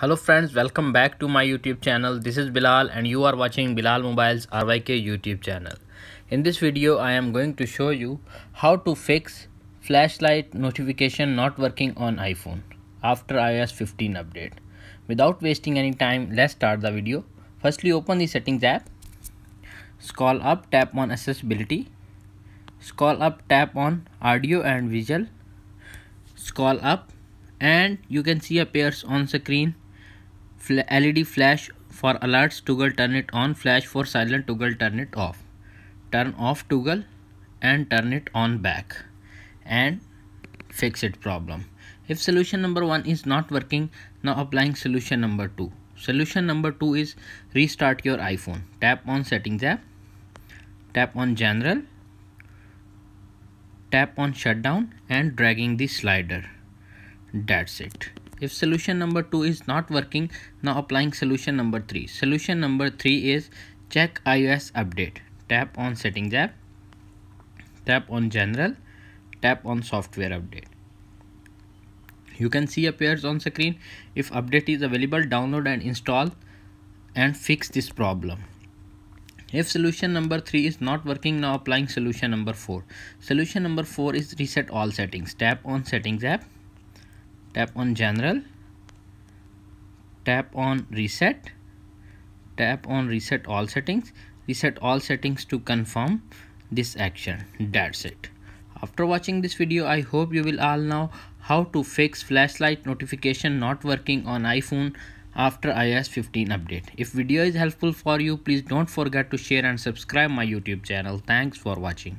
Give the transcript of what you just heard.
hello friends welcome back to my youtube channel this is bilal and you are watching bilal mobiles ryk youtube channel in this video i am going to show you how to fix flashlight notification not working on iphone after ios 15 update without wasting any time let's start the video firstly open the settings app scroll up tap on accessibility scroll up tap on audio and visual scroll up and you can see appears on screen LED flash for alerts toggle turn it on flash for silent toggle turn it off turn off toggle and turn it on back and fix it problem if solution number 1 is not working now applying solution number 2 solution number 2 is restart your iphone tap on settings app tap on general tap on shutdown and dragging the slider that's it if solution number 2 is not working, now applying solution number 3. Solution number 3 is check iOS update. Tap on settings app, tap on general, tap on software update. You can see appears on screen. If update is available, download and install and fix this problem. If solution number 3 is not working now applying solution number 4. Solution number 4 is reset all settings. Tap on settings app tap on general tap on reset tap on reset all settings reset all settings to confirm this action that's it after watching this video i hope you will all know how to fix flashlight notification not working on iphone after iOS 15 update. If video is helpful for you, please don't forget to share and subscribe my YouTube channel. Thanks for watching.